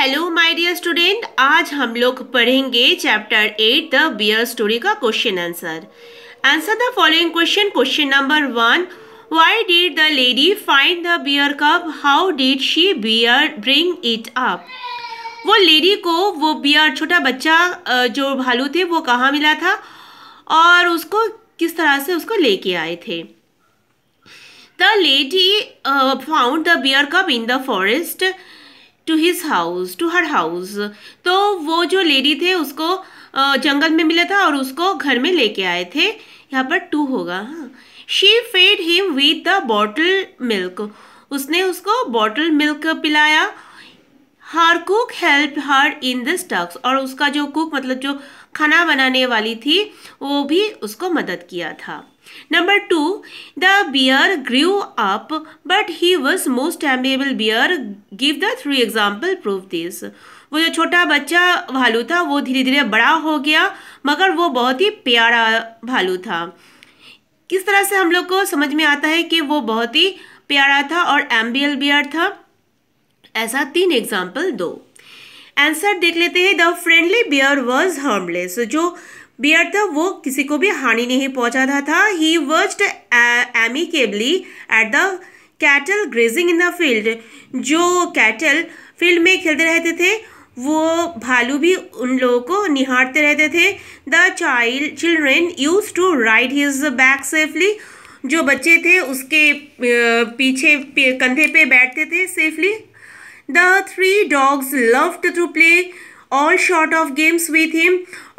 Hello my dear student आज हम लोग पढ़ेंगे chapter eight the bear story का question answer answer the following question question number one why did the lady find the bear cub how did she bear bring it up वो lady को वो beer छोटा बच्चा जो भालू थे वो कहाँ मिला था और उसको किस तरह से उसको लेके आए थे the lady found the bear cub in the forest to his house to her house तो वो जो लेडी थे उसको जंगल में मिला था और उसको घर में लेके आए थे यहाँ पर टू होगा हाँ she fed him with the bottle milk उसने उसको बॉटल मिल्क पिलाया हार कुक हेल्प हार इन द स्टक्स और उसका जो कुक मतलब जो खाना बनाने वाली थी वो भी उसको मदद किया था Number two, the bear grew up, but he was most amiable bear. Give the three example prove this. वो जो छोटा बच्चा भालू था वो धीरे धीरे बड़ा हो गया मगर वो बहुत ही प्यारा भालू था किस तरह से हम लोग को समझ में आता है कि वो बहुत ही प्यारा था और एम्बियल बियर था ऐसा तीन एग्जाम्पल दो आंसर देख लेते हैं the friendly bear was harmless जो बियर था वो किसी को भी हानि नहीं पहुंचा रहा था ही वर्च amicably at the cattle grazing in the field जो कैटल फील्ड में खेलते रहते थे वो भालू भी उन लोगों को निहारते रहते थे the child children used to ride his back safely जो बच्चे थे उसके uh, पीछे कंधे पे बैठते थे safely the three dogs loved to play all sort of games हुई थी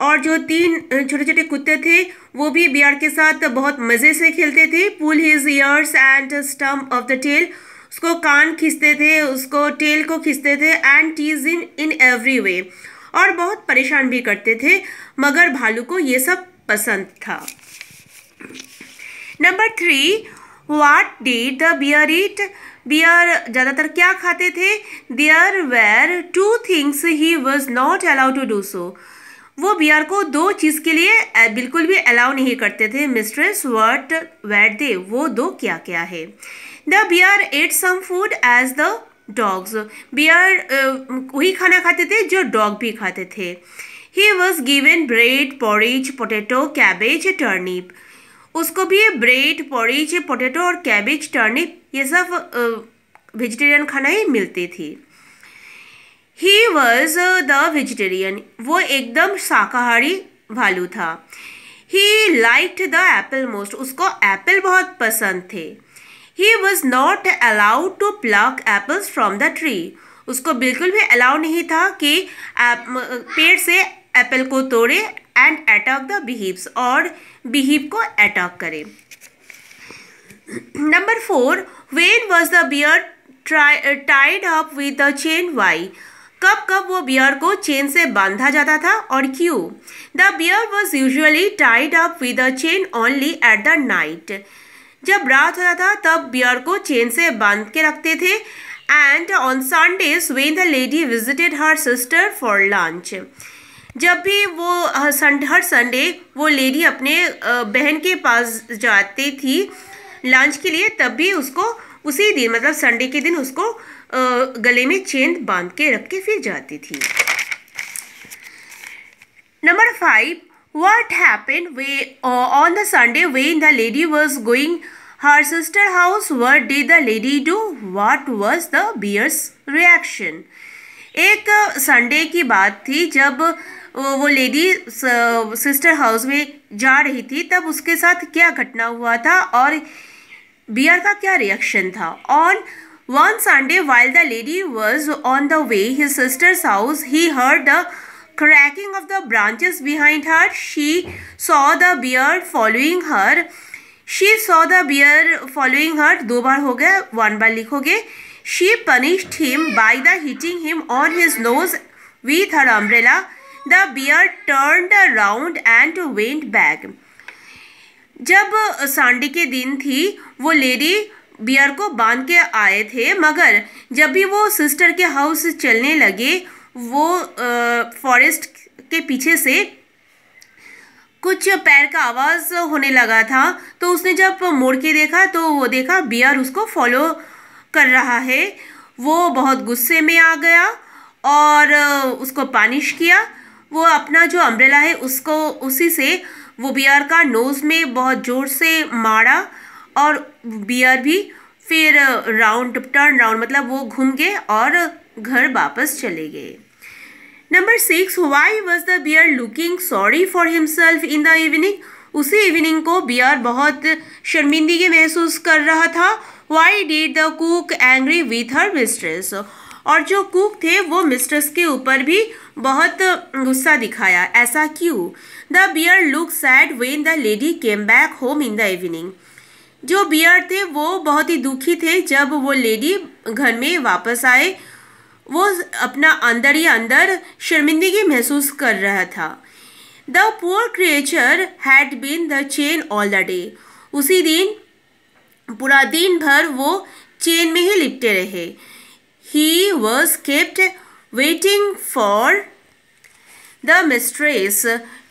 और जो तीन छोटे छोटे कुत्ते थे वो भी बियर के साथ बहुत मज़े से खेलते थे pull his ears and stump of the tail उसको कान खींचते थे उसको टेल को खींचते थे and tease in in every way और बहुत परेशान भी करते थे मगर भालू को ये सब पसंद था number three what did the bear eat there ज़्यादातर क्या खाते थे there were two things he was not allowed to do so वो बियर को दो चीज़ के लिए बिल्कुल भी अलाउ नहीं करते थे मिस्ट्रेस वर्ट वेट दे वो दो क्या क्या है the bear ate some food as the dogs bear वही खाना खाते थे जो डॉग भी खाते थे he was given bread porridge potato cabbage turnip उसको भी ब्रेड पॉरिज पोटैटो और कैबेज टर्निप ये सब वेजिटेरियन खाना ही मिलती थी ही वॉज द वेजिटेरियन वो एकदम शाकाहारी भालू था he liked the apple most उसको एप्पल बहुत पसंद थे he was not allowed to pluck apples from the tree उसको बिल्कुल भी अलाउ नहीं था कि पेड़ से एप्पल को तोड़े एंड अटैक द बिहीव्स और बिहीव को अटैक करे number four when was the bear tied up with the chain why कब कब वो बियर को चेन से बांधा जाता था और क्यों the bear was usually tied up with a chain only at the night जब रात होता था तब बियर को चेन से बांध के रखते थे and on Sundays when the lady visited her sister for lunch जब भी वो हर संडे वो लेडी अपने बहन के पास जाती थी लंच के लिए तब भी उसको उसी दिन मतलब संडे के दिन उसको गले में चेंद बांध के रख के फिर जाती थी number five what happen way on the Sunday when the lady was going her sister house what did the lady do what was the bear's reaction एक संडे की बात थी जब आ, वो लेडी सिस्टर हाउस में जा रही थी तब उसके साथ क्या घटना हुआ था और बियर का क्या रिएक्शन था और one Sunday while the lady was on the way he sister's house he heard the cracking of the branches behind her she saw the bear following her she saw the bear following her दो बार हो गया one बार लिखोगे she punished him by the hitting him on his nose with her umbrella the bear turn around and went back जब Sunday के दिन थी वो लेडी बियर को बांध के आए थे मगर जब भी वो सिस्टर के हाउस चलने लगे वो फॉरेस्ट के पीछे से कुछ पैर का आवाज़ होने लगा था तो उसने जब मोड़ के देखा तो वो देखा बियर उसको फॉलो कर रहा है वो बहुत गुस्से में आ गया और उसको पानिश किया वो अपना जो अम्ब्रेला है उसको उसी से वो बियर का नोज़ में बहुत ज़ोर से मारा और बियर भी फिर राउंड टर्न राउंड मतलब वो घूम गए और घर वापस चले गए number six why was the bear looking sorry for himself in the evening उसी इवनिंग को बियर बहुत शर्मिंदगी महसूस कर रहा था why did the cook angry with her mistress और जो कुक थे वो मिस्ट्रेस के ऊपर भी बहुत गुस्सा दिखाया ऐसा क्यों the bear look sad when the lady came back home in the evening जो बियर थे वो बहुत ही दुखी थे जब वो लेडी घर में वापस आए वो अपना अंदर ही अंदर शर्मिंदगी महसूस कर रहा था the poor creature had been the chain all the day उसी दिन पूरा दिन भर वो चेन में ही लिपटे रहे he was kept waiting for the mistress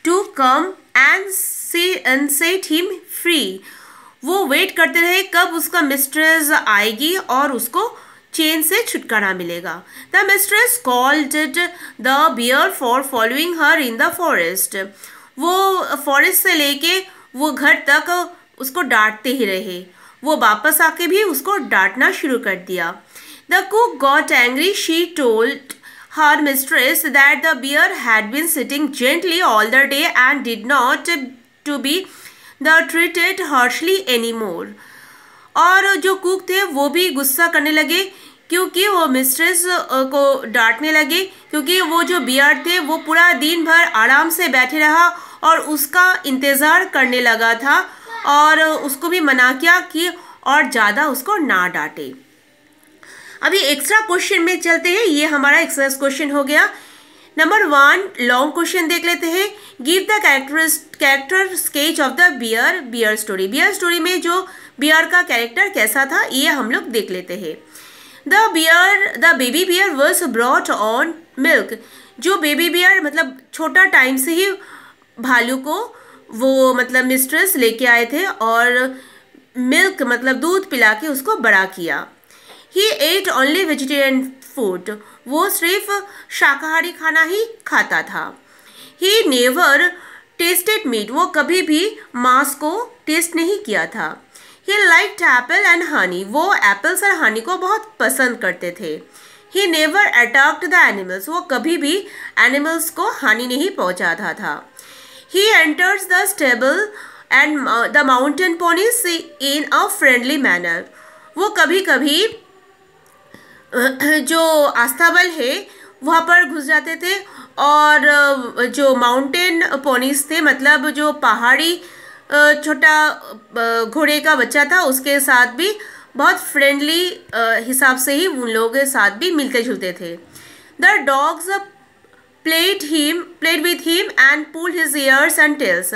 to come and see and set him free वो वेट करते रहे कब उसका मिस्ट्रेस आएगी और उसको चेन से छुटकारा मिलेगा the mistress called the bear for following her in the forest वो फॉरेस्ट से लेके वो घर तक उसको डांटते ही रहे वो वापस आके भी उसको डांटना शुरू कर दिया The cook got angry. She told her mistress that the bear had been sitting gently all the day and did not to be the treated harshly anymore. और जो कुक थे वो भी गुस्सा करने लगे क्योंकि वो मिस्ट्रेस को डांटने लगे क्योंकि वो जो बियर थे वो पूरा दिन भर आराम से बैठे रहा और उसका इंतज़ार करने लगा था और उसको भी मना किया कि और ज़्यादा उसको ना डांटे अभी एक्स्ट्रा क्वेश्चन में चलते हैं ये हमारा एक्सरसाइज क्वेश्चन हो गया नंबर वन लॉन्ग क्वेश्चन देख लेते हैं give the character character sketch of the bear bear story bear story में जो बियर का कैरेक्टर कैसा था ये हम लोग देख लेते हैं the bear the baby bear was brought on milk जो बेबी बियर मतलब छोटा टाइम से ही भालू को वो मतलब मिस्ट्रेस लेके आए थे और मिल्क मतलब दूध पिला के उसको बड़ा किया he ate only vegetarian food वो सिर्फ शाकाहारी खाना ही खाता था ही नेवर टेस्टेड मीट वो कभी भी मांस को टेस्ट नहीं किया था he like apple and honey वो एप्पल्स और हनी को बहुत पसंद करते थे he never attacked the animals वो कभी भी एनिमल्स को हानि नहीं पहुंचाता था he enters the stable and the mountain ponies in a friendly manner वो कभी कभी जो आस्थाबल है वहाँ पर घुस जाते थे और जो माउंटेन पोनीस थे मतलब जो पहाड़ी छोटा घोड़े का बच्चा था उसके साथ भी बहुत फ्रेंडली हिसाब से ही उन लोगों के साथ भी मिलते जुलते थे the dogs played him played with him and pull his ears and tails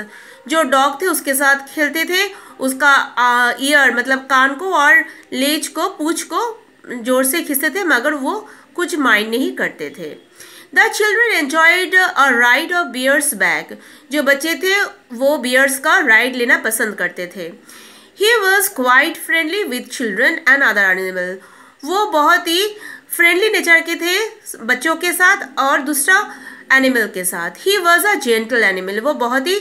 जो डॉग थे उसके साथ खेलते थे उसका ईयर मतलब कान को और लेज को पूछ को जोर से खींचते थे मगर वो कुछ माइंड नहीं करते थे the children enjoyed a ride of bear's back जो बच्चे थे वो बियर्स का राइड लेना पसंद करते थे he was quite friendly with children and other animal वो बहुत ही फ्रेंडली नेचर के थे बच्चों के साथ और दूसरा एनिमल के साथ he was a gentle animal वो बहुत ही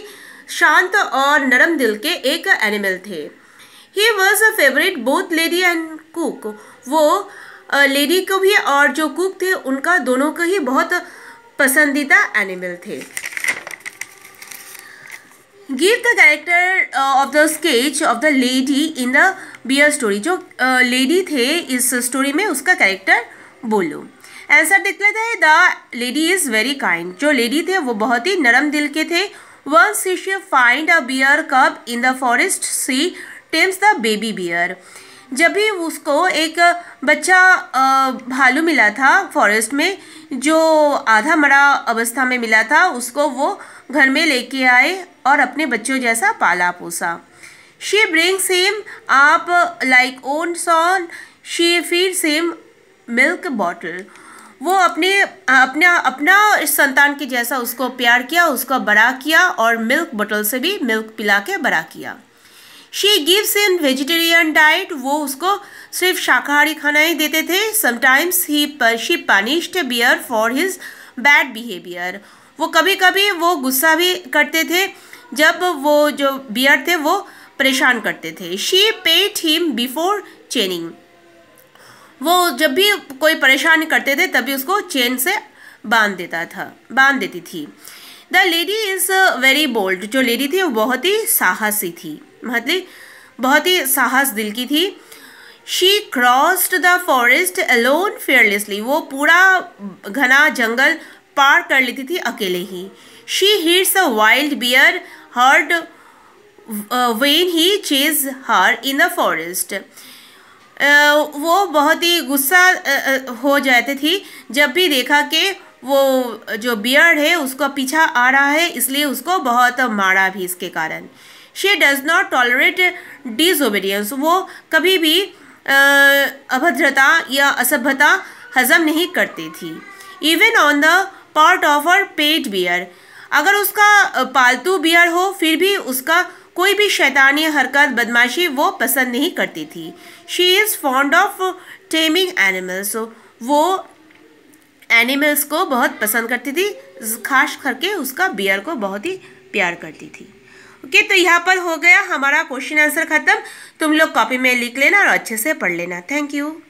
शांत और नरम दिल के एक एनिमल थे he was a favourite both lady and cook वो लेडी को भी और जो कुक थे उनका दोनों का ही बहुत पसंदीदा एनिमल थे give the character of the sketch of the lady in the bear story जो लेडी uh, थे इस स्टोरी में उसका कैरेक्टर बोलो आंसर देख लेते हैं the lady is very kind जो लेडी थे वो बहुत ही नरम दिल के थे once she find a bear cub in the forest she tames the baby bear जब भी उसको एक बच्चा भालू मिला था फॉरेस्ट में जो आधा मरा अवस्था में मिला था उसको वो घर में लेके आए और अपने बच्चों जैसा पाला पोसा she bring same up like own son she feed same milk bottle वो अपने अपना अपना संतान के जैसा उसको प्यार किया उसको बड़ा किया और मिल्क बॉटल से भी मिल्क पिला के बड़ा किया she gives in vegetarian diet वो उसको सिर्फ शाकाहारी खाना ही देते थे समटाइम्स ही पर she punished bear for his bad behaviour वो कभी कभी वो गुस्सा भी करते थे जब वो जो बियर थे वो परेशान करते थे she pet him before chaining वो जब भी कोई परेशान करते थे तभी उसको चेन से बांध देता था बांध देती थी the lady is very bold जो लेडी थी वो बहुत ही साहसी थी मतलब बहुत ही साहस दिल की थी she crossed the forest alone fearlessly वो पूरा घना जंगल पार कर लेती थी अकेले ही she hits a wild bear hard when he chase her in the forest वो बहुत ही गुस्सा uh, uh, हो जाती थी जब भी देखा कि वो जो बियर्ड है उसका पीछा आ रहा है इसलिए उसको बहुत मारा भी इसके कारण she does not tolerate disobedience वो कभी भी अभद्रता या असभ्यता हजम नहीं करती थी even on the part of her pet bear अगर उसका पालतू बियर हो फिर भी उसका कोई भी शैतानी हरकत बदमाशी वो पसंद नहीं करती थी she is fond of taming animals वो एनिमल्स को बहुत पसंद करती थी खास करके उसका बियर को बहुत ही प्यार करती थी ओके तो यहाँ पर हो गया हमारा क्वेश्चन आंसर खत्म तुम लोग कॉपी में लिख लेना और अच्छे से पढ़ लेना थैंक यू